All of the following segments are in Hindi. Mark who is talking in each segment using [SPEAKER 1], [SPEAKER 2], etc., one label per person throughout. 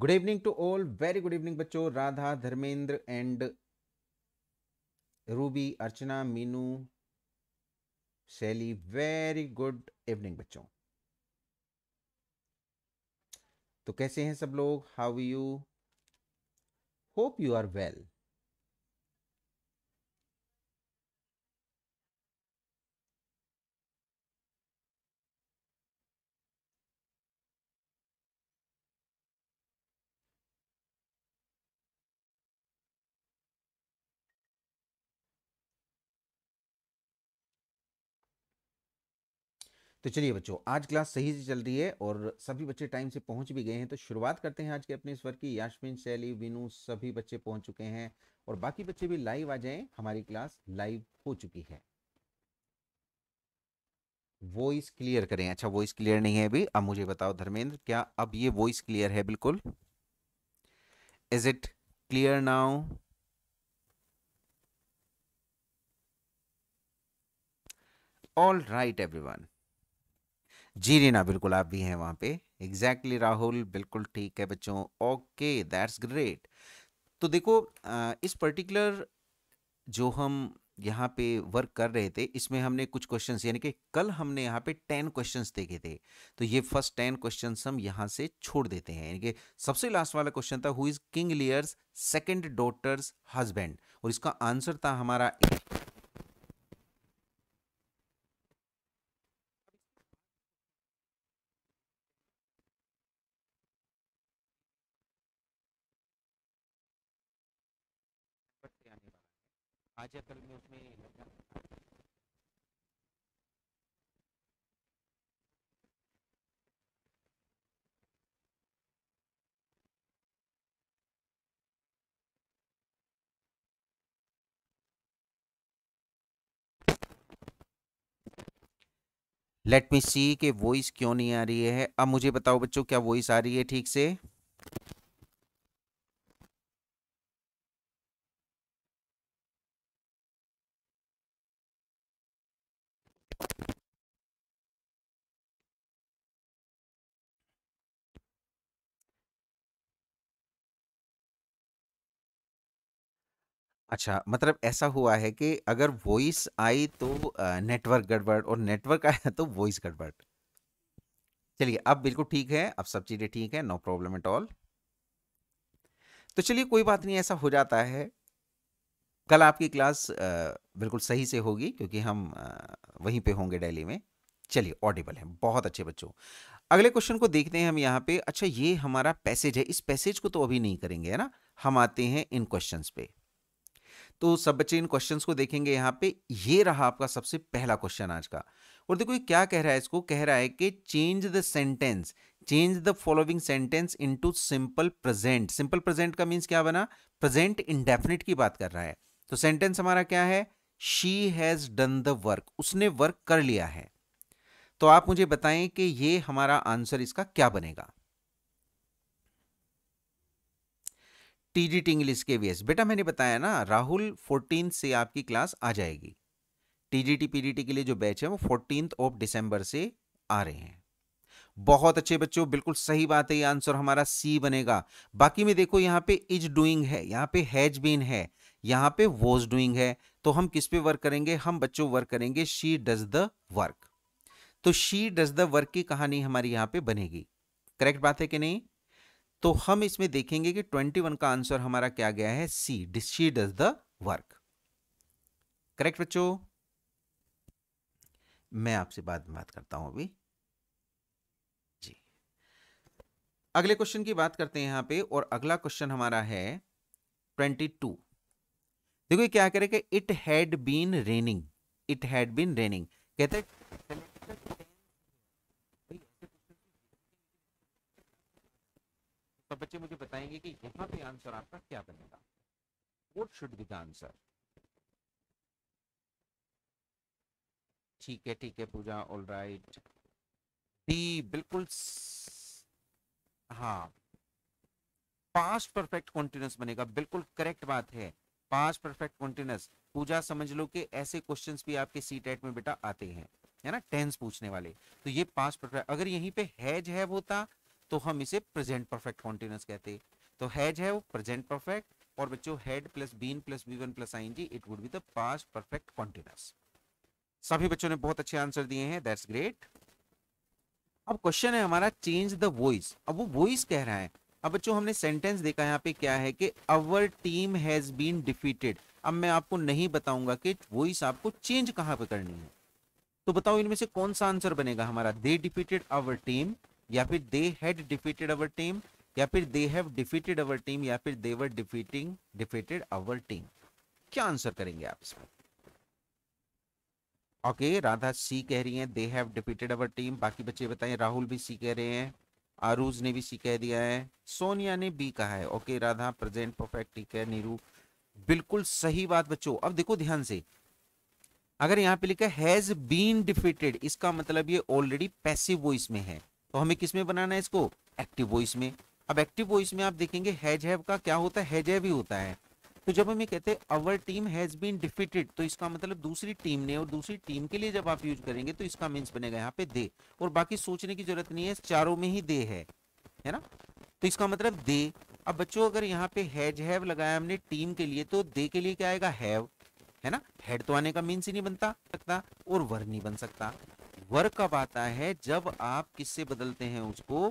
[SPEAKER 1] Good evening to all very good evening बच्चों Radha Dharmendra and Ruby Archana Meenu Shaili very good evening बच्चों तो कैसे हैं सब लोग how you hope you are well तो चलिए बच्चों आज क्लास सही से चल रही है और सभी बच्चे टाइम से पहुंच भी गए हैं तो शुरुआत करते हैं आज के अपने इस वर्ग की याशमिन शैली विनू सभी बच्चे पहुंच चुके हैं और बाकी बच्चे भी लाइव आ जाएं हमारी क्लास लाइव हो चुकी है वॉइस क्लियर करें अच्छा वॉइस क्लियर नहीं है अभी अब मुझे बताओ धर्मेंद्र क्या अब ये वॉइस क्लियर है बिल्कुल is it clear now all right one जी रीना बिल्कुल आप भी हैं वहाँ पे एग्जैक्टली exactly, राहुल बिल्कुल ठीक है बच्चों ओके दैट्स ग्रेट तो देखो इस पर्टिकुलर जो हम यहाँ पे वर्क कर रहे थे इसमें हमने कुछ क्वेश्चंस यानी कि कल हमने यहाँ पे टेन क्वेश्चंस देखे थे तो ये फर्स्ट टेन क्वेश्चंस हम यहाँ से छोड़ देते हैं यानी कि सबसे लास्ट वाला क्वेश्चन था who is King Lear's second daughter's husband और इसका आंसर था हमारा ताजा कल में उसमें लेट मी सी के वॉइस क्यों नहीं आ रही है अब मुझे बताओ बच्चों क्या वॉइस आ रही है ठीक से अच्छा, मतलब ऐसा हुआ है कि अगर वॉइस आई तो नेटवर्क गड़बड़ और नेटवर्क आया तो वॉइस गड़बड़। चलिए, अब बिल्कुल ठीक है, अब सब चीज़ें ठीक है नो प्रॉब्लम एट ऑल। तो चलिए कोई बात नहीं, ऐसा हो जाता है। कल आपकी क्लास बिल्कुल सही से होगी क्योंकि हम वहीं पे होंगे दिल्ली में। चलिए ऑडिबल है, बहुत अच्छे बच्चों। अगले क्वेश्चन को देखते हैं हम यहाँ पे। अच्छा ये हमारा पैसेज है, इस पैसेज को तो अभी नहीं करेंगे, है ना? हम आते हैं इन क्वेश्चंस पे। तो सब बच्चे इन क्वेश्चंस को देखेंगे यहाँ पे ये रहा आपका सबसे पहला क्वेश्चन आज का और देखो ये क्या कह रहा है इसको कह रहा है कि change the sentence change the following sentence into simple present simple present का मीन्स क्या बना प्रेजेंट इंडेफिनिट की बात कर रहा है तो सेंटेंस हमारा क्या है she has done the work उसने वर्क कर लिया है तो आप मुझे बताएं कि ये हमारा आंसर इसका क्या बनेगा T G T English K V S बेटा मैंने बताया ना राहुल फोर्टीन से आपकी क्लास आ जाएगी T T G P G T के लिए जो बैच है वो फोर्टीन ऑफ डिसम्बर से आ रहे हैं बहुत अच्छे बच्चों बिल्कुल सही बात है ये आंसर हमारा सी बनेगा बाकी में देखो यहाँ पे इज डूइंग है यहाँ पे हैज बीन है यहाँ पे वॉज डूइंग है तो हम किस पे वर्क करेंगे हम बच्चों वर्क करेंगे शी डज द वर्क तो शी डज द वर्क की कहानी हमारी यहाँ पे बनेगी करेक्ट बात है कि नहीं तो हम इसमें देखेंगे कि 21 का आंसर हमारा क्या गया है C she does the work correct बच्चों मैं आपसे बाद में बात करता हूं अभी जी अगले क्वेश्चन की बात करते हैं यहां पे और अगला क्वेश्चन हमारा है 22 देखो ये क्या करे कि it had been raining it had been raining कहते हैं और तो बच्चे मुझे बताएंगे कि यहाँ पे आंसर आपका क्या बनेगा what should be the answer ठीक है ठीक है पूजा ऑल राइट डी बिल्कुल हाँ पास्ट परफेक्ट कॉन्टिन्यूस बनेगा बिल्कुल करेक्ट बात है पास्ट परफेक्ट कॉन्टिन्यूस पूजा समझ लो कि ऐसे क्वेश्चंस भी आपके सी टेट में बेटा आते हैं है ना टेंस पूछने वाले तो ये पास्ट परफेक्ट अगर यहीं पे हैज हैव होता तो हम इसे प्रेजेंट परफेक्ट कॉन्टिन्यूस कहते हैं तो हैज है वो प्रेजेंट परफेक्ट और बच्चों had plus been plus V one plus I G it would be the past perfect continuous सभी बच्चों ने बहुत अच्छे आंसर दिए हैं दैट्स ग्रेट अब क्वेश्चन है हमारा चेंज द वॉइस अब वो वॉइस कह रहा है अब बच्चों हमने सेंटेंस देखा यहाँ पे क्या है कि our team has been defeated अब मैं आपको नहीं बताऊंगा कि वॉइस आपको चेंज कहाँ पे करनी है तो बताओ इनमें से कौन सा आंसर बनेगा हमारा दे डिफीटेड अवर टीम या फिर they had defeated our team या फिर they have defeated our team या फिर they were defeating defeated our team क्या आंसर करेंगे आप इसमें ओके राधा सी कह रही हैं they have defeated our team बाकी बच्चे बताएं राहुल भी सी कह रहे हैं आरूज ने भी सी कह दिया है सोनिया ने बी कहा है ओके राधा प्रेजेंट परफेक्ट ठीक है नीरू बिल्कुल सही बात बच्चों अब देखो ध्यान से अगर यहाँ पे लिखा हैज बीन डिफीटेड इसका मतलब ये ऑलरेडी पैसिव वॉइस में है तो हमें किस में बनाना है इसको एक्टिव वॉइस में अब एक्टिव वॉइस में आप देखेंगे हैज हैव का क्या होता है हैज हैव ही होता है तो जब हम ये कहते हैं our team has been defeated तो इसका मतलब दूसरी टीम ने और दूसरी टीम के लिए जब आप यूज करेंगे तो इसका मीन्स बनेगा यहाँ पे दे और बाकी सोचने की जरूरत नहीं है चारों में ही दे है है ना तो इसका मतलब दे अब बच्चों अगर यहाँ पे हैज हैव लगाया हमने टीम के लिए तो दे के लिए क्या आएगा हैव है ना हेड तो आने का मीन्स ही नहीं बनता सकता और वर नहीं बन सकता वर कब आता है जब आप किससे बदलते हैं उसको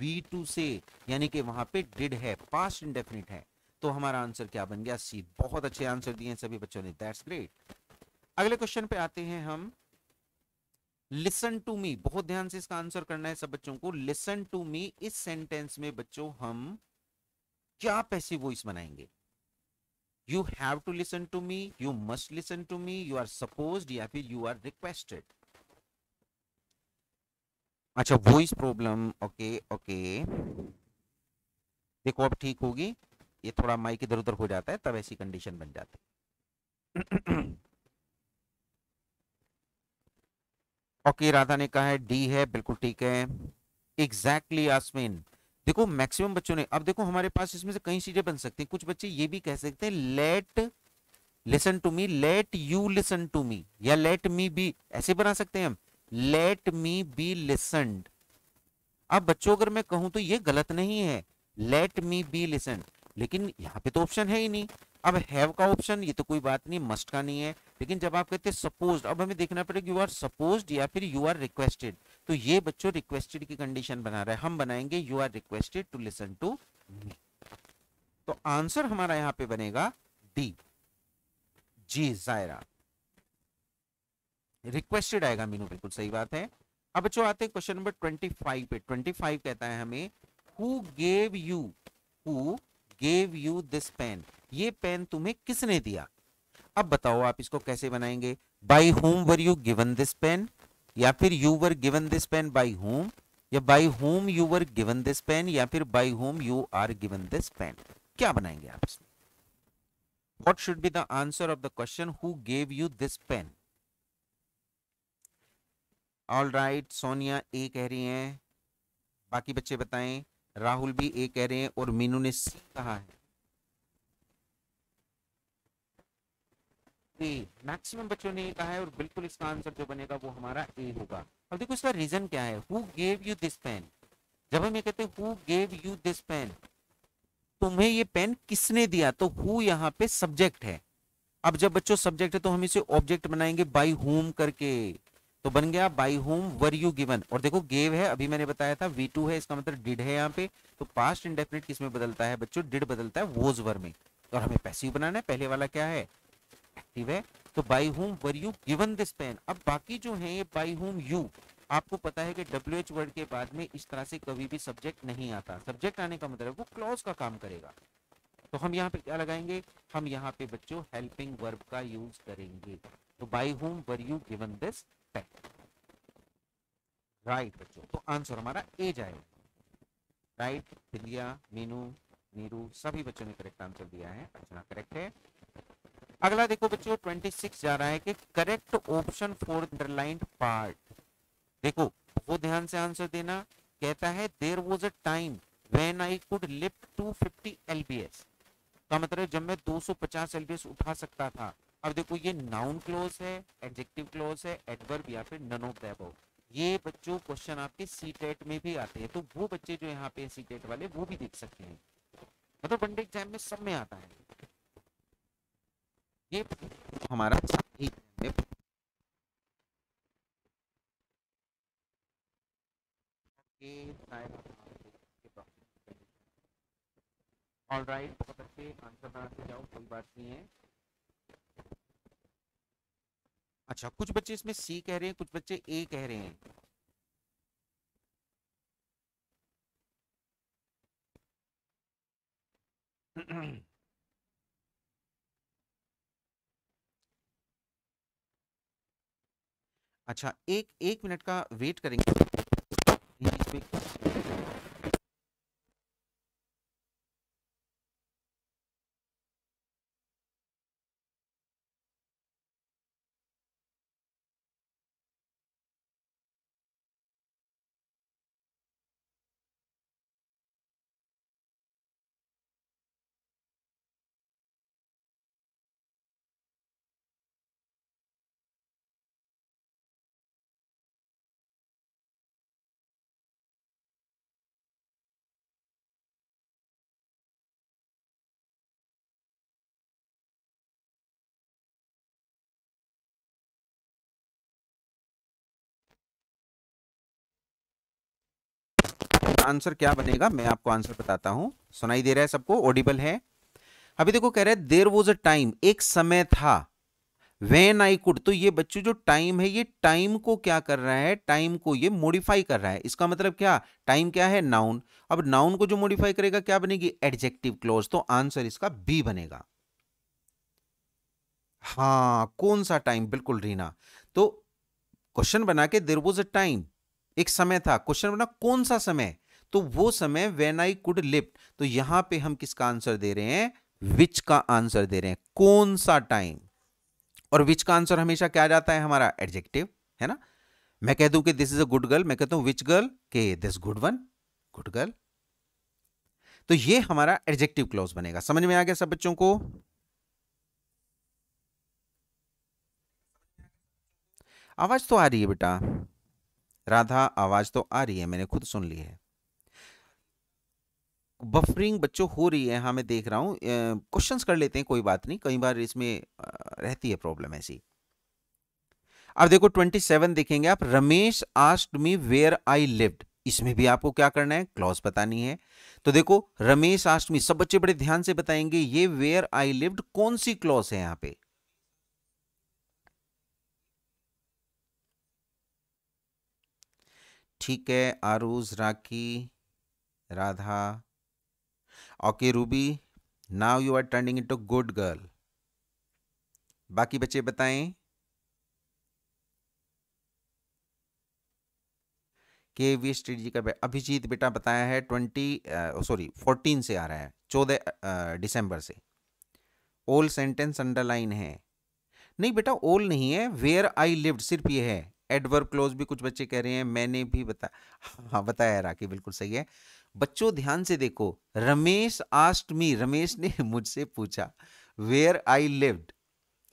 [SPEAKER 1] V2 से यानी कि वहां पे डिड है पास्ट इंडेफिनिट है तो हमारा आंसर क्या बन गया सी बहुत अच्छे आंसर दिए सभी बच्चों ने दैट्स ग्रेट अगले क्वेश्चन पे आते हैं हम लिसन टू मी बहुत ध्यान से इसका आंसर करना है सब बच्चों को लिसन टू मी इस सेंटेंस में बच्चों हम क्या पैसिव वॉइस बनाएंगे you have to listen to me you must listen to me you are suppose या फिर यू आर रिक्वेस्टेड अच्छा वॉइस प्रॉब्लम ओके ओके देखो अब ठीक होगी ये थोड़ा माइक इधर उधर हो जाता है तब ऐसी कंडीशन बन जाती है ओके राधा ने कहा है डी है बिल्कुल ठीक है एग्जैक्टली आसमिन देखो मैक्सिमम बच्चों ने अब देखो हमारे पास इसमें से कई चीजें बन सकती हैं कुछ बच्चे ये भी कह सकते हैं let listen to me let you listen to me या लेट मी बी ऐसे बना सकते हैं हम लेट मी बी लिसनड अब बच्चों अगर मैं कहूं तो ये गलत नहीं है लेट मी बी लिसन लेकिन यहाँ पे तो ऑप्शन है ही नहीं अब हैव का ऑप्शन ये तो कोई बात नहीं मस्ट का नहीं है लेकिन जब आप कहते सपोज अब हमें देखना पड़ेगा यू आर सपोज या फिर यू आर रिक्वेस्टेड तो ये बच्चों रिक्वेस्टेड की कंडीशन बना रहा है हम बनाएंगे you are requested to listen to me तो आंसर हमारा यहाँ पे बनेगा डी जी जायरा रिक्वेस्टेड आएगा मीनू बिल्कुल सही बात है अब बच्चों आते हैं क्वेश्चन नंबर ट्वेंटी फाइव पे ट्वेंटी फाइव कहता है हमें who gave you who gave you this pen ये पेन तुम्हें किसने दिया अब बताओ आप इसको कैसे बनाएंगे by whom were you given this pen या फिर you were given this pen by whom या by whom you were given this pen या फिर by whom you are given this pen क्या बनाएंगे आप इसमें what should be the answer of the question who gave you this pen all right Sonia A कह रही हैं बाकी बच्चे बताएं राहुल भी ए कह रहे हैं और मीनू ने सी कहा है मैक्सिमम बच्चों ने ये कहा है और बिल्कुल इसका आंसर जो बनेगा वो हमारा ए होगा अब देखो इसका रीजन क्या है who gave you this pen जब हम ये कहते हैं who gave you this pen तुम्हें ये पेन किसने दिया तो हु यहाँ पे सब्जेक्ट है अब जब बच्चों सब्जेक्ट है तो हम इसे ऑब्जेक्ट बनाएंगे बाई होम करके तो बन गया by whom were you given और देखो गेव है अभी मैंने बताया था वी टू है इसका मतलब डिड है यहाँ पे तो पास्ट इंडेफिनेट किस में बदलता है बच्चों डिड बदलता है वोज वर में और हमें पैसिव बनाना है पहले वाला क्या है एक्टिव है तो by whom were you given this pen अब बाकी जो है ये बाई होम यू आपको पता है कि डब्ल्यू एच वर्ड के बाद में इस तरह से कभी भी सब्जेक्ट नहीं आता सब्जेक्ट आने का मतलब वो क्लॉज का काम करेगा तो हम यहाँ पे क्या लगाएंगे हम यहाँ पे बच्चों हेल्पिंग वर्ब का यूज करेंगे तो by whom were you given this pen right बच्चों तो आंसर हमारा ए जाएगा राइट दिलिया मीनू नीरू सभी बच्चों ने करेक्ट आंसर दिया है अर्चना करेक्ट है अगला देखो बच्चों 26 जा रहा है कि correct option for underline part देखो वो ध्यान से आंसर देना कहता है there was a time when I could lift 250 LBS का मतलब जब मैं 250 एलबीएस उठा सकता था अब देखो ये नाउन क्लोज है एडजेक्टिव क्लोज है एडवर्ब या फिर नन ऑफ द ये बच्चों क्वेश्चन आपके सी टेट में भी आते हैं तो वो बच्चे जो यहाँ पे सी टेट वाले वो भी देख सकते हैं मतलब वनडे एग्जाम में सब में आता है ये हमारा ऑल राइट अच्छे आंसर बनाते जाओ कोई बात नहीं है अच्छा कुछ बच्चे इसमें सी कह रहे हैं कुछ बच्चे ए कह रहे हैं अच्छा एक एक मिनट का वेट करेंगे इसका आंसर क्या बनेगा मैं आपको आंसर बताता हूं सुनाई दे रहा है सबको ऑडिबल है अभी देखो कह रहे है देर वॉज अ टाइम एक समय था वेन आई कुड तो ये बच्चों जो टाइम है ये टाइम को क्या कर रहा है टाइम को ये मॉडिफाई कर रहा है इसका मतलब क्या टाइम क्या है नाउन अब नाउन को जो मॉडिफाई करेगा क्या बनेगी एडजेक्टिव क्लोज तो आंसर इसका बी बनेगा हाँ कौन सा टाइम बिल्कुल रीना तो क्वेश्चन बना के देर वॉज अ टाइम एक समय था क्वेश्चन बना कौन सा समय तो वो समय वेन आई कुड लिफ्ट तो यहां पे हम किसका आंसर दे रहे हैं विच का आंसर दे रहे हैं कौन सा टाइम और विच का आंसर हमेशा क्या जाता है हमारा एडजेक्टिव है ना मैं कह दू कि this is a good girl मैं कहता हूं विच गर्ल के this good one good girl तो ये हमारा एडजेक्टिव क्लॉज बनेगा समझ में आ गया सब बच्चों को आवाज तो आ रही है बेटा राधा आवाज तो आ रही है मैंने खुद सुन ली है बफरिंग बच्चों हो रही है हाँ मैं देख रहा हूँ क्वेश्चन कर लेते हैं कोई बात नहीं कई बार इसमें रहती है प्रॉब्लम ऐसी अब देखो 27 देखेंगे आप Ramesh asked me where I lived इसमें भी आपको क्या करना है क्लॉज बतानी है तो देखो रमेश आष्टमी सब बच्चे बड़े ध्यान से बताएंगे ये वेयर आई लिव्ड कौन सी क्लॉज है यहां पे ठीक है Aruj Rakhi Radha okay Ruby now you are turning to good girl बाकी बच्चे बताएं के वी स्ट्रेटजी का अभिजीत बेटा बताया है ट्वेंटी सॉरी फोर्टीन से आ रहा है चौदह दिसंबर से ओल सेंटेंस अंडरलाइन है नहीं बेटा ओल नहीं है वेयर आई लिव्ड सिर्फ ये है एडवर्ब क्लोज भी कुछ बच्चे कह रहे हैं मैंने भी बता हाँ बताया राखी बिल्कुल सही है बच्चों ध्यान से देखो रमेश आस्ट मी रमेश ने मुझसे पूछा वेयर आई लिव्ड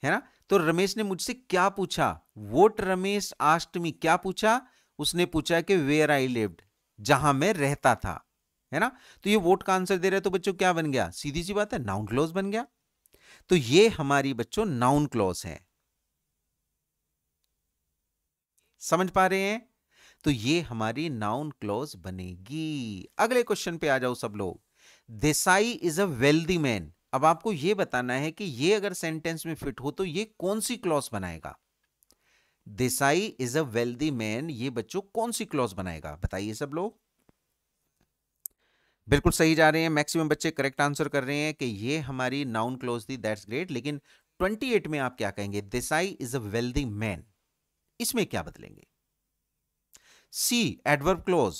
[SPEAKER 1] है ना तो रमेश ने मुझसे क्या पूछा वोट रमेश आस्ट मी क्या पूछा उसने पूछा कि वेयर आई लिव्ड जहां मैं रहता था है ना तो ये वोट का आंसर दे रहे तो बच्चों क्या बन गया सीधी सी बात है नाउन क्लोज बन गया तो ये हमारी बच्चों नाउन क्लोज है समझ पा रहे हैं तो ये हमारी नाउन क्लॉज बनेगी अगले क्वेश्चन पे आ जाओ सब लोग Desai is a wealthy man अब आपको ये बताना है कि ये अगर सेंटेंस में फिट हो तो ये कौन सी क्लॉज बनाएगा Desai is a wealthy man ये बच्चों कौन सी क्लॉज बनाएगा बताइए सब लोग बिल्कुल सही जा रहे हैं मैक्सिमम बच्चे करेक्ट आंसर कर रहे हैं कि ये हमारी नाउन क्लॉज थी दैट्स ग्रेट लेकिन 28 में आप क्या कहेंगे Desai is a wealthy man इसमें क्या बदलेंगे C adverb clause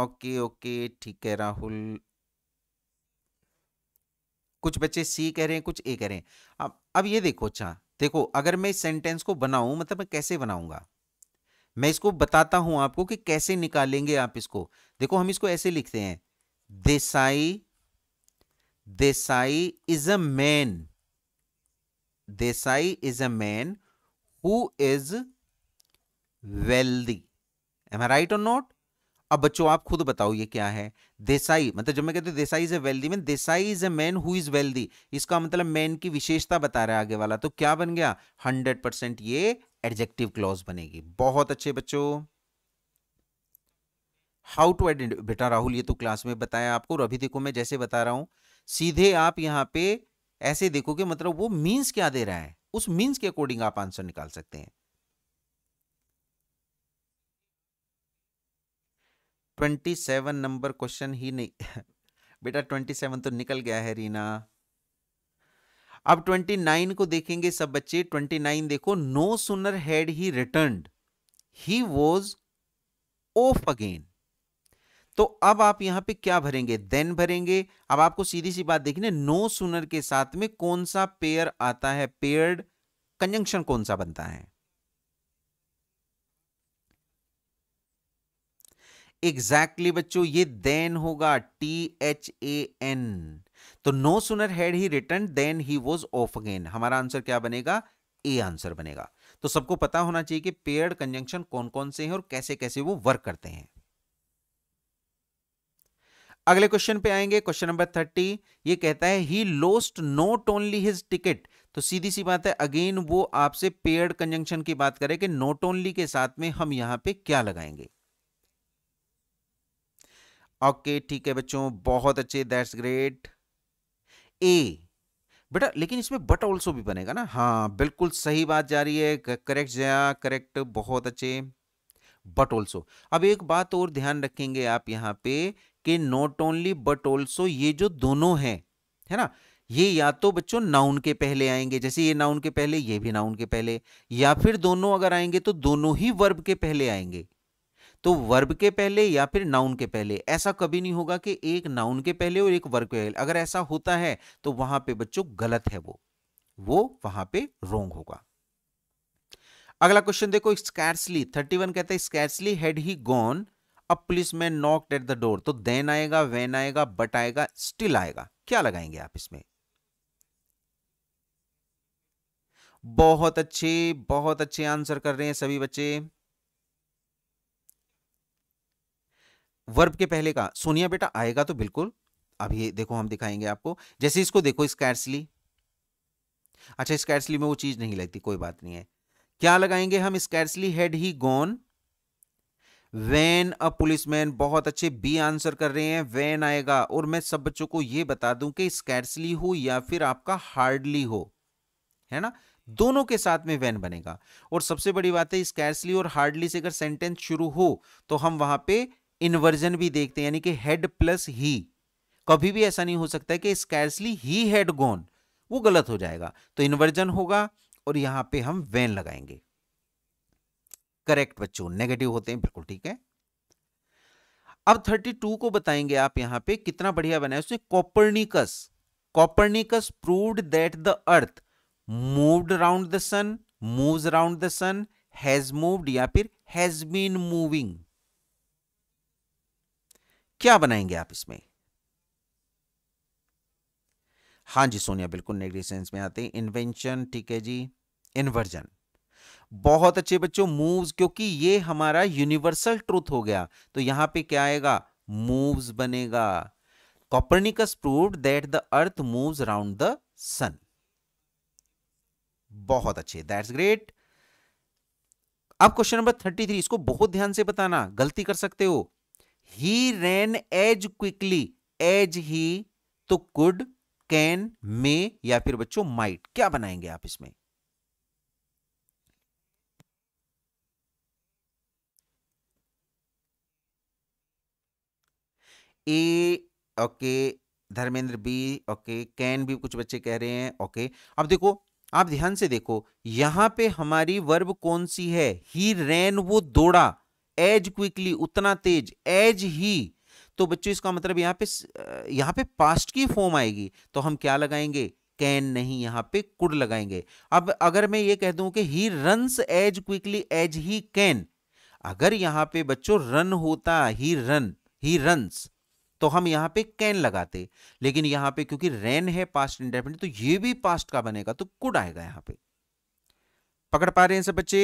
[SPEAKER 1] okay okay ठीक है राहुल कुछ बच्चे सी कह रहे हैं कुछ ए कह रहे हैं अब अब ये देखो अच्छा देखो अगर मैं इस सेंटेंस को बनाऊं मतलब मैं कैसे बनाऊंगा मैं इसको बताता हूं आपको कि कैसे निकालेंगे आप इसको देखो हम इसको ऐसे लिखते हैं Desai Desai is a man Desai is a man who is wealthy am I right और नॉट अब बच्चों आप खुद बताओ ये क्या है देसाई मतलब जब मैं कहते Desai is a wealthy man Desai is a man who is wealthy इसका मतलब मैन की विशेषता बता रहा है आगे वाला तो क्या बन गया हंड्रेड परसेंट ये एडजेक्टिव क्लॉज बनेगी बहुत अच्छे बच्चों हाउ टू आइडेंटिफाई बेटा राहुल ये तो क्लास में बताया आपको और अभी देखो मैं जैसे बता रहा हूं सीधे आप यहां पे ऐसे देखो कि मतलब वो मीन्स क्या दे रहा है उस मीन्स के अकॉर्डिंग आप आंसर निकाल सकते हैं ट्वेंटी सेवन नंबर क्वेश्चन ही नहीं बेटा ट्वेंटी सेवन तो निकल गया है रीना अब ट्वेंटी नाइन को देखेंगे सब बच्चे ट्वेंटी नाइन देखो no sooner had he return he was off again तो अब आप यहां पे क्या भरेंगे देन भरेंगे अब आपको सीधी सी बात देखने नो सुनर के साथ में कौन सा पेयर आता है पेयर्ड कंजंक्शन कौन सा बनता है एग्जैक्टली exactly बच्चों ये देन होगा टी एच ए एन तो no sooner had he return then he was off again हमारा आंसर क्या बनेगा ए आंसर बनेगा तो सबको पता होना चाहिए कि पेयर्ड कंजंक्शन कौन कौन से हैं और कैसे कैसे वो वर्क करते हैं अगले क्वेश्चन पे आएंगे क्वेश्चन नंबर थर्टी ये कहता है he lost not only his ticket तो सीधी सी बात है अगेन वो आपसे पेयर्ड कंजंक्शन की बात करें कि नोट ओनली के साथ में हम यहां पे क्या लगाएंगे ओके okay, ठीक है बच्चों बहुत अच्छे दैट्स ग्रेट ए बेटा लेकिन इसमें बट ऑल्सो भी बनेगा ना हाँ बिल्कुल सही बात जा रही है करेक्ट जया करेक्ट बहुत अच्छे बट ऑल्सो अब एक बात और ध्यान रखेंगे आप यहां पे कि नॉट ओनली बट ऑल्सो ये जो दोनों हैं है ना ये या तो बच्चों नाउन के पहले आएंगे जैसे ये नाउन के पहले ये भी नाउन के पहले या फिर दोनों अगर आएंगे तो दोनों ही वर्ब के पहले आएंगे तो वर्ब के पहले या फिर नाउन के पहले ऐसा कभी नहीं होगा कि एक नाउन के पहले और एक वर्ब के पहले अगर ऐसा होता है तो वहां पे बच्चों गलत है वो वो वहां पे रोंग होगा अगला क्वेश्चन देखो स्कैर्सली थर्टी वन कहता है स्कैर्सली हैड ही गॉन अब police man knock at the door तो देन आएगा वैन आएगा बट आएगा स्टिल आएगा क्या लगाएंगे आप इसमें बहुत अच्छे बहुत अच्छे आंसर कर रहे हैं सभी बच्चे वर्ब के पहले का सोनिया बेटा आएगा तो बिल्कुल अभी देखो हम दिखाएंगे आपको जैसे इसको देखो स्कैर्सली अच्छा स्कैर्सली में वो चीज नहीं लगती कोई बात नहीं है क्या लगाएंगे हम scarcely had he gone when a policeman बहुत अच्छे बी आंसर कर रहे हैं वैन आएगा और मैं सब बच्चों को यह बता दूं कि स्कैर्सली हो या फिर आपका हार्डली हो है ना दोनों के साथ में वैन बनेगा और सबसे बड़ी बात है स्कैर्सली और हार्डली से अगर सेंटेंस शुरू हो तो हम वहां पे इन्वर्जन भी देखते हैं यानी कि हेड प्लस ही कभी भी ऐसा नहीं हो सकता कि स्कैर्सली ही हेड गोन वो गलत हो जाएगा तो इन्वर्जन होगा और यहां पे हम वैन लगाएंगे करेक्ट बच्चों नेगेटिव होते हैं बिल्कुल ठीक है अब 32 को बताएंगे आप यहां पे कितना बढ़िया बना है उसने Copernicus Copernicus proved that the earth moved round the sun moves round the sun has moved या फिर हैज बीन मूविंग क्या बनाएंगे आप इसमें हां जी सोनिया बिल्कुल नेगेटिव सेंस में आते हैं इन्वेंशन ठीक है जी इन्वर्जन बहुत अच्छे बच्चों मूव्स क्योंकि ये हमारा यूनिवर्सल ट्रूथ हो गया तो यहां पे क्या आएगा मूव्स बनेगा Copernicus proved that the earth moves round the sun बहुत अच्छे दैट्स ग्रेट अब क्वेश्चन नंबर थर्टी थ्री इसको बहुत ध्यान से बताना गलती कर सकते हो he ran as quickly as he तो कुड कैन मे या फिर बच्चों माइट क्या बनाएंगे आप इसमें A okay Dharmendra B okay can भी कुछ बच्चे कह रहे हैं ओके अब देखो आप ध्यान से देखो यहां पे हमारी वर्ब कौन सी है ही रैन वो दौड़ा एज क्विकली उतना तेज एज ही तो बच्चों इसका मतलब यहाँ पे यहाँ पे पास्ट की फॉर्म आएगी तो हम क्या लगाएंगे कैन नहीं यहां पे कुड लगाएंगे अब अगर मैं ये कह दूं कि he run as quickly as he can अगर यहाँ पे बच्चों रन होता ही रन ही रन तो हम यहां पे कैन लगाते लेकिन यहां पे क्योंकि रैन है पास्ट इंडेफिनेट तो ये भी पास्ट का बनेगा तो कुड आएगा यहां पे पकड़ पा रहे हैं सब बच्चे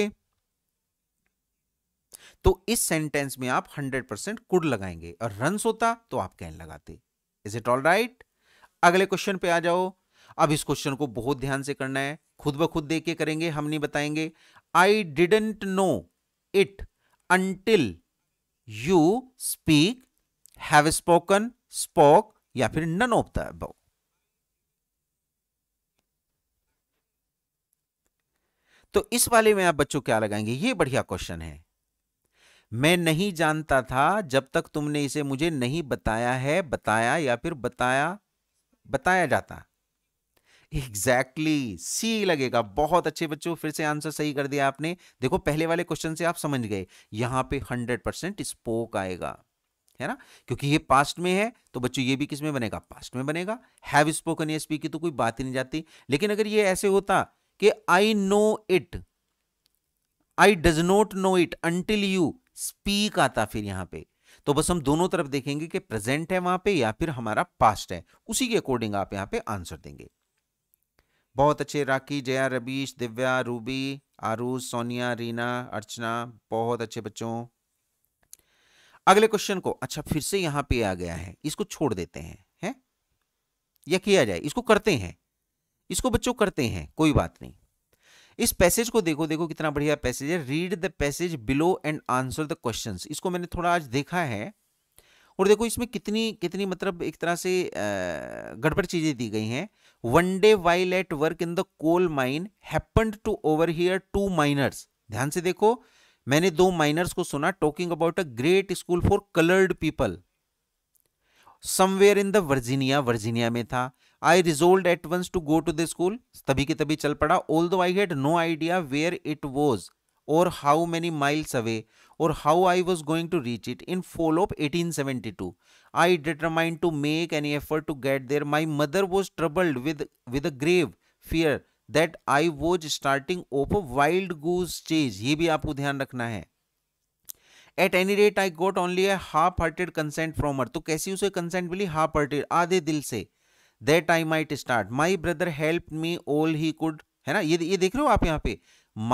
[SPEAKER 1] तो इस सेंटेंस में आप 100 परसेंट कुड लगाएंगे और रन होता तो आप कैन लगाते इज इट ऑल राइट अगले क्वेश्चन पे आ जाओ अब इस क्वेश्चन को बहुत ध्यान से करना है खुद ब खुद देख के करेंगे हम नहीं बताएंगे I didn't know it until you speak have spoken spoke या फिर नन ऑफ द अबव तो इस वाले में आप बच्चों क्या लगाएंगे ये बढ़िया क्वेश्चन है मैं नहीं जानता था जब तक तुमने इसे मुझे नहीं बताया है बताया या फिर बताया बताया जाता एग्जैक्टली exactly, सी लगेगा बहुत अच्छे बच्चों फिर से आंसर सही कर दिया आपने देखो पहले वाले क्वेश्चन से आप समझ गए यहां पे हंड्रेड परसेंट स्पोक आएगा है ना क्योंकि ये पास्ट में है तो बच्चों ये भी किस में बनेगा पास्ट में बनेगा हैव स्पोकन ये स्पीक की तो कोई बात ही नहीं जाती लेकिन अगर ये ऐसे होता कि I know it I does not know it until you speak आता फिर यहां पे तो बस हम दोनों तरफ देखेंगे कि प्रेजेंट है वहां पे या फिर हमारा पास्ट है उसी के अकॉर्डिंग आप यहां पे आंसर देंगे बहुत अच्छे राखी जया रबीश दिव्या रूबी आरूज सोनिया रीना अर्चना बहुत अच्छे बच्चों अगले क्वेश्चन को अच्छा फिर से यहां पे आ गया है इसको छोड़ देते हैं है? या किया जाए इसको करते हैं इसको बच्चों करते हैं कोई बात नहीं इस पैसेज को देखो देखो कितना बढ़िया पैसेज है read the passage below and answer the question इसको मैंने थोड़ा आज देखा है और देखो इसमें कितनी कितनी मतलब एक तरह से गड़बड़ चीजें दी गई हैं one day while at work in the coal mine happened to overhear two miners ध्यान से देखो मैंने दो माइनर्स को सुना talking about a great school for coloured people somewhere in the Virginia Virginia में था I resolved at once to go to the school तभी के तभी चल पड़ा although I had no idea where it was और हाउ मैनी माइल्स अवे और how I was going to reach it in fall of to I determined to make any effort to get there my mother was troubled with with a grave fear that I was starting up wild goose chase ये भी आपको ध्यान रखना है at any rate I got only a half hearted consent from her तो कैसी उसे कंसेंट मिली हाफ हार्टेड आधे दिल से that I might start my brother help me all he could है ना ये ये देख रहे हो आप यहाँ पे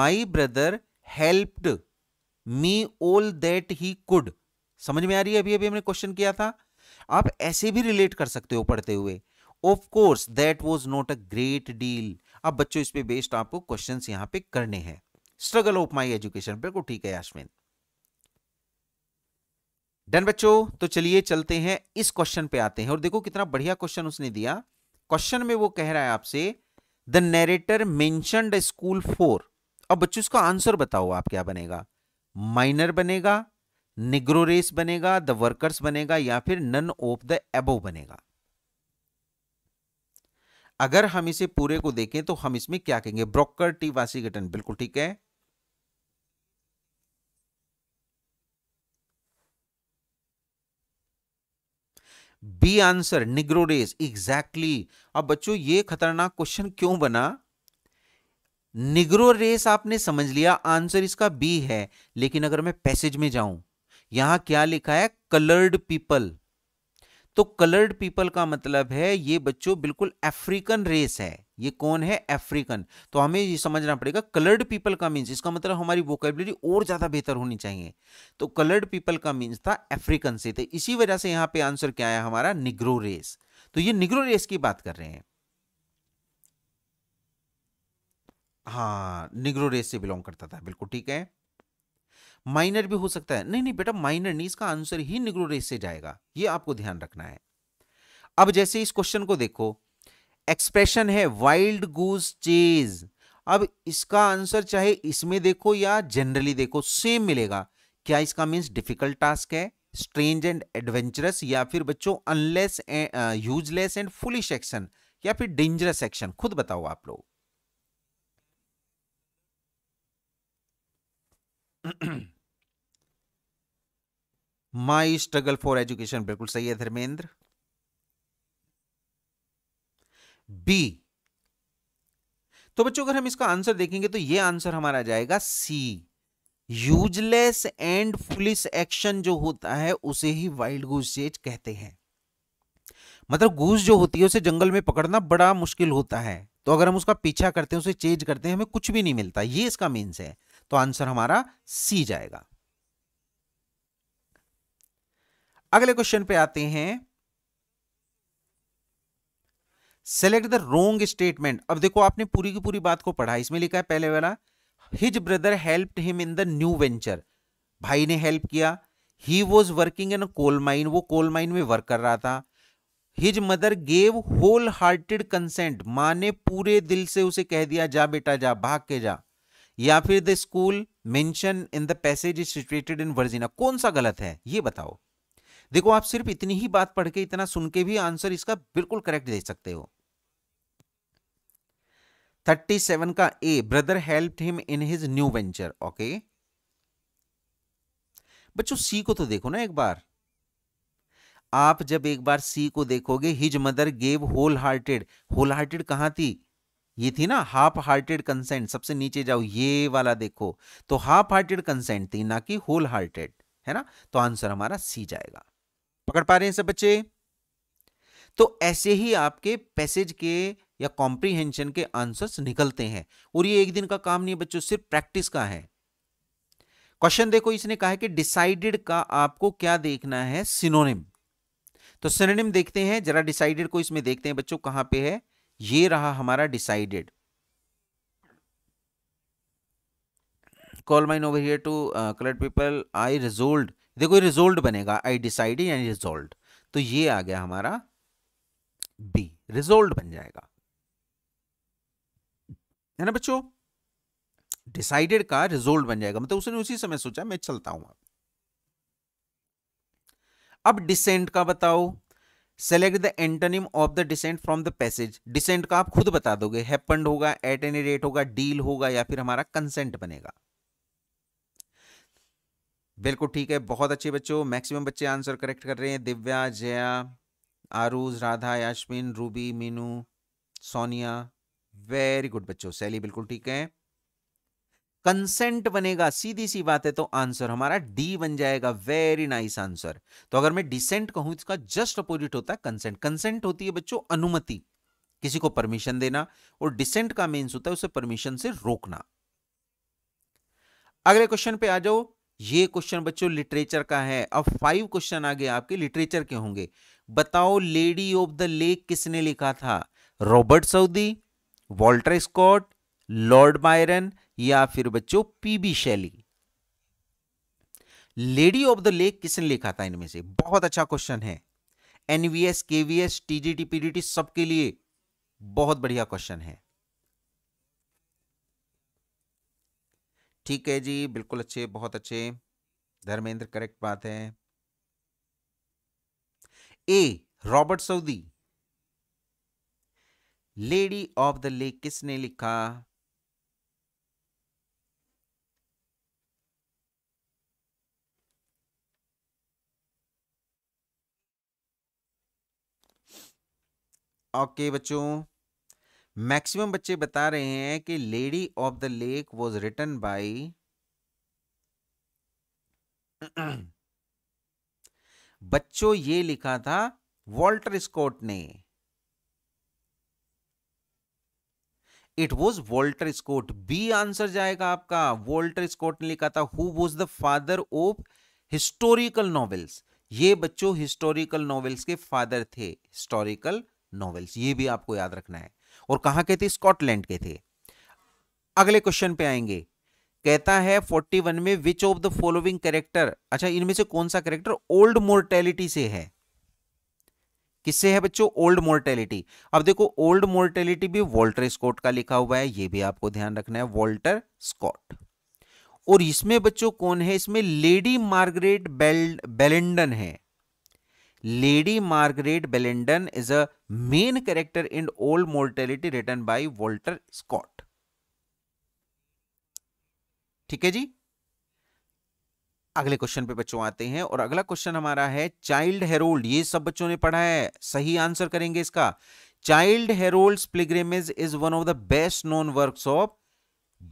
[SPEAKER 1] my brother helped me all that he could समझ में आ रही है अभी अभी हमने क्वेश्चन किया था आप ऐसे भी रिलेट कर सकते हो पढ़ते हुए of course that was not a great deal अब बच्चों इस पे बेस्ड आपको क्वेश्चन यहाँ पे करने हैं स्ट्रगल ऑफ माई एजुकेशन पर को ठीक है यास्मिन डन बच्चों तो चलिए चलते हैं इस क्वेश्चन पे आते हैं और देखो कितना बढ़िया क्वेश्चन उसने दिया क्वेश्चन में वो कह रहा है आपसे द नेरेटर मैं स्कूल फोर अब बच्चों इसका आंसर बताओ आप क्या बनेगा माइनर बनेगा निग्रो रेस बनेगा द वर्कर्स बनेगा या फिर नन ऑफ द एबो बनेगा अगर हम इसे पूरे को देखें तो हम इसमें क्या कहेंगे ब्रोकर टी गठन बिल्कुल ठीक है B answer negro race exactly अब बच्चों ये खतरनाक क्वेश्चन क्यों बना निग्रो रेस आपने समझ लिया आंसर इसका बी है लेकिन अगर मैं पैसेज में जाऊं यहां क्या लिखा है कलर्ड पीपल तो कलर्ड पीपल का मतलब है ये बच्चों बिल्कुल अफ्रीकन रेस है ये कौन है अफ्रीकन तो हमें ये समझना पड़ेगा कलर्ड पीपल का मीन्स इसका मतलब हमारी वोकेबलरी और ज़्यादा बेहतर होनी चाहिए तो कलर्ड पीपल का मीन्स था अफ्रीकन से थे तो इसी वजह से यहाँ पे आंसर क्या है हमारा निग्रो रेस तो ये निग्रो रेस की बात कर रहे हैं हाँ निग्रो रेस से बिलोंग करता था बिल्कुल ठीक है माइनर भी हो सकता है नहीं नहीं बेटा माइनर नहीं इसका आंसर ही निग्रो रेस से जाएगा ये आपको ध्यान रखना है अब जैसे इस क्वेश्चन को देखो एक्सप्रेशन है वाइल्ड गूज चेज अब इसका आंसर चाहे इसमें देखो या जनरली देखो सेम मिलेगा क्या इसका मीन्स डिफिकल्ट टास्क है स्ट्रेंज एंड एडवेंचरस या फिर बच्चों unless useless and foolish action या फिर डेंजरस एक्शन खुद बताओ आप लोग Mm-hmm. My struggle for education बिल्कुल सही है धर्मेंद्र बी तो बच्चों अगर हम इसका आंसर देखेंगे तो ये आंसर हमारा जाएगा C useless and foolish action जो होता है उसे ही वाइल्ड गूस चेज कहते हैं मतलब गूस जो होती है उसे जंगल में पकड़ना बड़ा मुश्किल होता है तो अगर हम उसका पीछा करते हैं उसे चेज करते हैं हमें कुछ भी नहीं मिलता ये इसका मीन्स है तो आंसर हमारा सी जाएगा अगले क्वेश्चन पे आते हैं सेलेक्ट द रोंग स्टेटमेंट अब देखो आपने पूरी की पूरी बात को पढ़ा इसमें लिखा है पहले वाला his brother help him in the new venture भाई ने हेल्प किया he was working in coal mine वो कोल माइन में वर्क कर रहा था his mother gave whole hearted consent माँ ने पूरे दिल से उसे कह दिया जा बेटा जा भाग के जा या फिर the school mention in the passage is situated in Virginia कौन सा गलत है ये बताओ देखो आप सिर्फ इतनी ही बात पढ़ के इतना सुन के भी आंसर इसका बिल्कुल करेक्ट दे सकते हो थर्टी सेवन का A brother help him in his new venture okay बच्चों सी को तो देखो ना एक बार आप जब एक बार सी को देखोगे his mother gave whole hearted whole hearted कहां थी ये थी ना हाफ हार्टेड कंसेंट सबसे नीचे जाओ ये वाला देखो तो हाफ हार्टेड कंसेंट थी ना कि होल हार्टेड है ना तो आंसर हमारा सी जाएगा पकड़ पा रहे हैं सब बच्चे तो ऐसे ही आपके पैसेज के या कॉम्प्रीहेंशन के आंसर्स निकलते हैं और ये एक दिन का काम नहीं बच्चों सिर्फ प्रैक्टिस का है क्वेश्चन देखो इसने कहा है कि डिसाइडेड का आपको क्या देखना है सिनोनिम तो सिनोनिम देखते हैं जरा डिसाइडेड को इसमें देखते हैं बच्चों कहां पे है ये रहा हमारा decided coal mine overhear to coloured people I resolved देखो रिजोल्ट बनेगा आई डिसाइड यानी रिजोल्ट तो ये आ गया हमारा बी रिजोल्ट बन जाएगा है ना बच्चों डिसाइडेड का रिजोल्ट बन जाएगा मतलब उसने उसी समय सोचा मैं चलता हूं अब डिसेंट का बताओ select the antonym of the decent from the passage decent का आप खुद बता दोगे हैपन्ड होगा एट एनी रेट होगा डील होगा या फिर हमारा कंसेंट बनेगा बिल्कुल ठीक है बहुत अच्छे बच्चों मैक्सिमम बच्चे आंसर करेक्ट कर रहे हैं Divya Jaya Aruj Radha Yashwin Ruby Meenu Sonia very good बच्चों सैली बिल्कुल ठीक है कंसेंट बनेगा सीधी सी बात है तो आंसर हमारा डी बन जाएगा वेरी नाइस आंसर तो अगर मैं डिसेंट कहूं इसका जस्ट अपोजिट होता है कंसेंट कंसेंट होती है बच्चों अनुमति किसी को परमिशन देना और डिसेंट का मीन्स होता है उसे परमिशन से रोकना अगले क्वेश्चन पे आ जाओ ये क्वेश्चन बच्चों लिटरेचर का है अब फाइव क्वेश्चन आगे आपके लिटरेचर के होंगे बताओ लेडी ऑफ द लेक किसने लिखा था Robert Southey Walter Scott Lord Byron या फिर बच्चों PB Shelley lady of the lake किसने लिखा था इनमें से बहुत अच्छा क्वेश्चन है एनवीएस केवीएस टीजीटी पीडीटी सबके लिए बहुत बढ़िया क्वेश्चन है ठीक है जी बिल्कुल अच्छे बहुत अच्छे धर्मेंद्र करेक्ट बात है A Robert Southey lady of the lake किसने लिखा ओके okay, बच्चों मैक्सिमम बच्चे बता रहे हैं कि lady of the lake was written by बच्चों ये लिखा था वॉल्टर स्कॉट ने it was Walter Scott B answer जाएगा आपका वॉल्टर स्कॉट ने लिखा था who was the father of historical novels ये बच्चों हिस्टोरिकल नॉवेल्स के फादर थे हिस्टोरिकल नॉवेल्स ये भी आपको याद रखना है और कहाँ के थे स्कॉटलैंड के थे अगले क्वेश्चन पे आएंगे कहता है 41 में which of the following character अच्छा इनमें से कौन सा कैरेक्टर ओल्ड मोर्टेलिटी से है किससे है बच्चों ओल्ड मोर्टेलिटी अब देखो ओल्ड मोर्टेलिटी भी वॉल्टर स्कॉट का लिखा हुआ है यह भी आपको ध्यान रखना है वॉल्टर स्कॉट और इसमें बच्चों कौन है इसमें लेडी मार्गरेट बेल बेलेंडन है lady Margaret Bellenden is a main character in Old Mortality written by Walter Scott ठीक है जी अगले क्वेश्चन पे बच्चों आते हैं और अगला क्वेश्चन हमारा है चाइल्ड हेरोल्ड ये सब बच्चों ने पढ़ा है सही आंसर करेंगे इसका Childe Harold Pilgrimage is one of the best known work of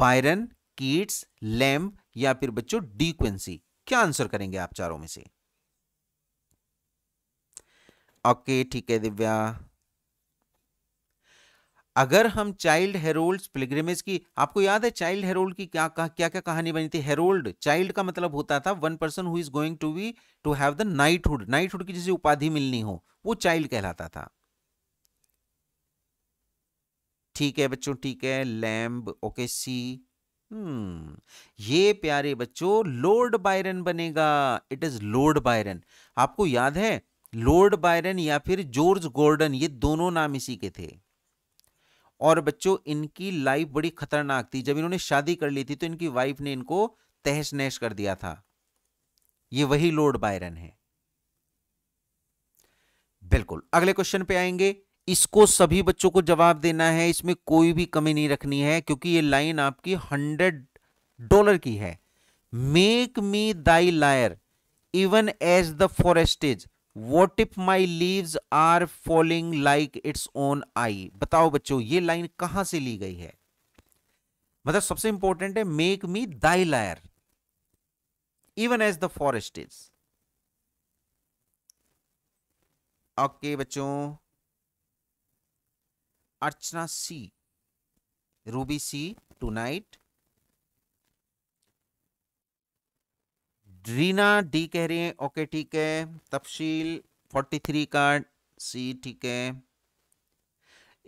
[SPEAKER 1] Byron Keats Lamb या फिर बच्चों डी क्वेंसी क्या आंसर करेंगे आप चारों में से ओके ठीक है दिव्या अगर हम चाइल्ड हेरोल्ड पिलग्रिमेज की आपको याद है चाइल्ड हेरोल्ड की क्या क्या क्या, क्या कहानी बनी थी हेरोल्ड चाइल्ड का मतलब होता था one person who is going to be to have the knighthood knighthood की जिसे उपाधि मिलनी हो वो चाइल्ड कहलाता था ठीक है बच्चों ठीक है लैम्ब ओके सी हम्म ये प्यारे बच्चों लॉर्ड बायरन बनेगा इट इज लॉर्ड बायरन आपको याद है लॉर्ड बायरन या फिर जॉर्ज गोर्डन ये दोनों नाम इसी के थे और बच्चों इनकी लाइफ बड़ी खतरनाक थी जब इन्होंने शादी कर ली थी तो इनकी वाइफ ने इनको तहस नहस कर दिया था ये वही लॉर्ड बायरन है बिल्कुल अगले क्वेश्चन पे आएंगे इसको सभी बच्चों को जवाब देना है इसमें कोई भी कमी नहीं रखनी है क्योंकि ये लाइन आपकी हंड्रेड डॉलर की है make me thy lyre even as the forest is what if my leaves are falling like its own I बताओ बच्चों ये लाइन कहां से ली गई है मतलब सबसे इंपॉर्टेंट है make me thy lyre even as the forest is okay बच्चों Archana C Ruby C tonight Reena D कह रही है ओके ठीक है तफशील फोर्टी थ्री का सी ठीक है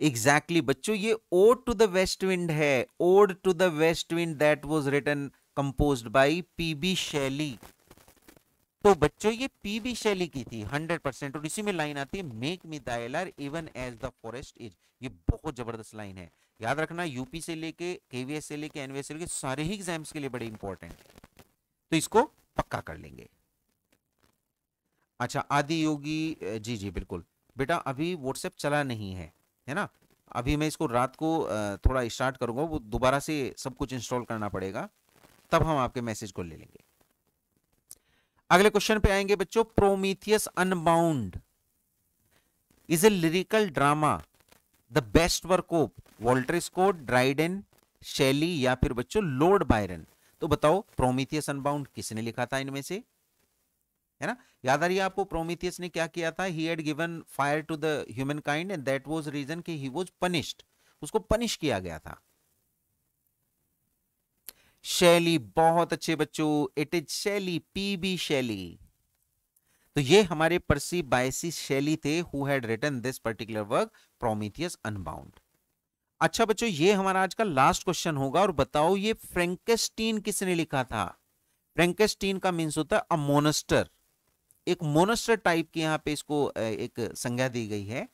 [SPEAKER 1] एग्जैक्टली exactly, बच्चों ये Ode to the West Wind है Ode to the West Wind that was written compose by P B Shelley तो बच्चों ये पी बी शैली की थी हंड्रेड परसेंट और इसी में लाइन आती है make me thy lyre even as the forest is ये बहुत जबरदस्त लाइन है याद रखना यूपी से लेके केवीएस से लेके एनवीएस से लेके सारे ही एग्जाम्स के लिए बड़े इंपॉर्टेंट तो इसको पक्का कर लेंगे अच्छा आदि योगी जी जी बिल्कुल बेटा अभी व्हाट्सएप चला नहीं है है ना अभी मैं इसको रात को थोड़ा स्टार्ट करूंगा वो दोबारा से सब कुछ इंस्टॉल करना पड़ेगा तब हम आपके मैसेज को ले लेंगे अगले क्वेश्चन पे आएंगे बच्चों Prometheus Unbound is a lyrical drama the best work of Walter Scott Dryden Shelley या फिर बच्चों लॉर्ड बायरन तो बताओ प्रोमिथियस अनबाउंड किसने लिखा था इनमें से है ना याद आ रही है आपको प्रोमिथियस ने क्या किया था he had given fire to the human kind and that was reason कि ही वाज पनिश्ड उसको पनिश किया गया था शैली बहुत अच्छे बच्चों it is Shelley P B Shelley तो ये हमारे परसी बायसी शैली थे who had written this particular work Prometheus Unbound अच्छा बच्चों ये हमारा आज का लास्ट क्वेश्चन होगा और बताओ ये फ्रेंकेस्टीन किसने लिखा था फ्रेंकेस्टीन का मीन्स होता है अमोनस्टर मोनस्टर एक मोनस्टर टाइप की यहां पे इसको एक संज्ञा दी गई है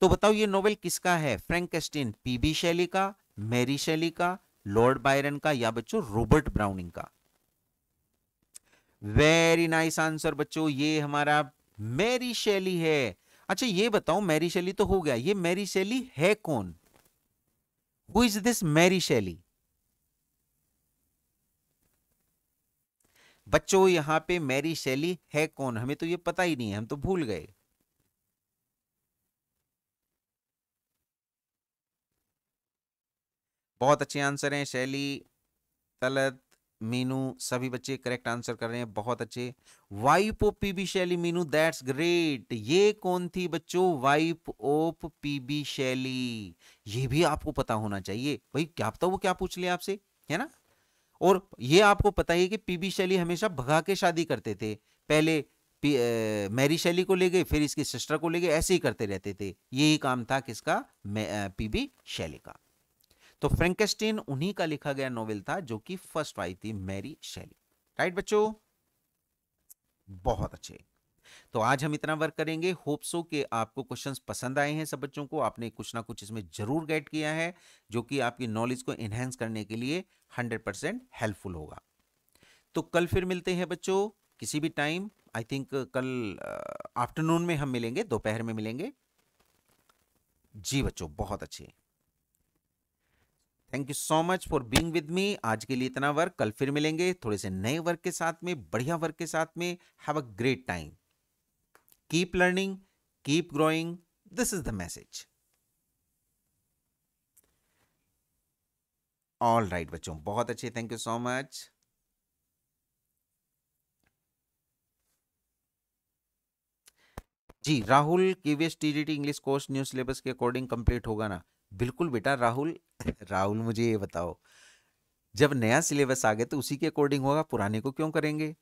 [SPEAKER 1] तो बताओ ये नोवेल किसका है फ्रेंकेस्टीन पीबी शैली का मैरी शैली का लॉर्ड बायरन का या बच्चों रॉबर्ट ब्राउनिंग का वेरी नाइस आंसर बच्चों ये हमारा मैरी शैली है अच्छा ये बताओ मैरी शैली तो हो गया ये मैरी शैली है कौन हु इज दिस मैरी शैली बच्चों यहां पे मैरी शैली है कौन हमें तो ये पता ही नहीं है हम तो भूल गए बहुत अच्छे आंसर हैं शैली तलत मीनू सभी बच्चे करेक्ट आंसर कर रहे हैं बहुत अच्छे वाइप पी बी शैली मीनू दैट्स ग्रेट ये कौन थी बच्चों वाइप ओप बी शैली ये भी आपको पता होना चाहिए भाई क्या पता वो क्या पूछ लिया आपसे है ना और ये आपको पता ही कि पीबी शैली हमेशा भगा के शादी करते थे पहले ए, मैरी शैली को ले गए फिर इसकी सिस्टर को ले गए ऐसे ही करते रहते थे यही काम था किसका पीबी शैली का तो फ्रेंकेस्टीन उन्हीं का लिखा गया नोवेल था जो कि फर्स्ट आई थी मैरी शैली राइट बच्चों बहुत अच्छे तो आज हम इतना वर्क करेंगे होप सो कि आपको क्वेश्चंस पसंद आए हैं सब बच्चों को आपने कुछ ना कुछ इसमें जरूर गेट किया है जो कि आपकी नॉलेज को एनहेंस करने के लिए 100% हेल्पफुल होगा तो कल फिर मिलते हैं बच्चों किसी भी टाइम आई थिंक कल आफ्टरनून में हम मिलेंगे दोपहर में मिलेंगे जी बच्चों बहुत अच्छे thank you so much for being with me आज के लिए इतना वर्क कल फिर मिलेंगे थोड़े से नए वर्क के साथ में बढ़िया वर्क के साथ में have a great time keep learning keep growing this is the message all right बच्चों बहुत अच्छे थैंक यू सो मच जी Rahul KVS TGT English course new syllabus के अकॉर्डिंग कंप्लीट होगा ना बिल्कुल बेटा राहुल राहुल मुझे ये बताओ जब नया सिलेबस आ गया तो उसी के अकॉर्डिंग होगा पुराने को क्यों करेंगे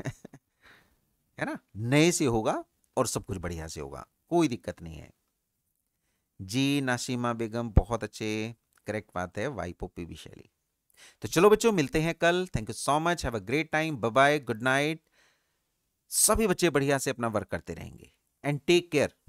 [SPEAKER 1] है ना नए से होगा और सब कुछ बढ़िया से होगा कोई दिक्कत नहीं है जी नासिमा बेगम बहुत अच्छे करेक्ट बात है पोपी भी विशैली तो चलो बच्चों मिलते हैं कल thank you so much have a great time bye good night सभी बच्चे बढ़िया से अपना वर्क करते रहेंगे एंड टेक केयर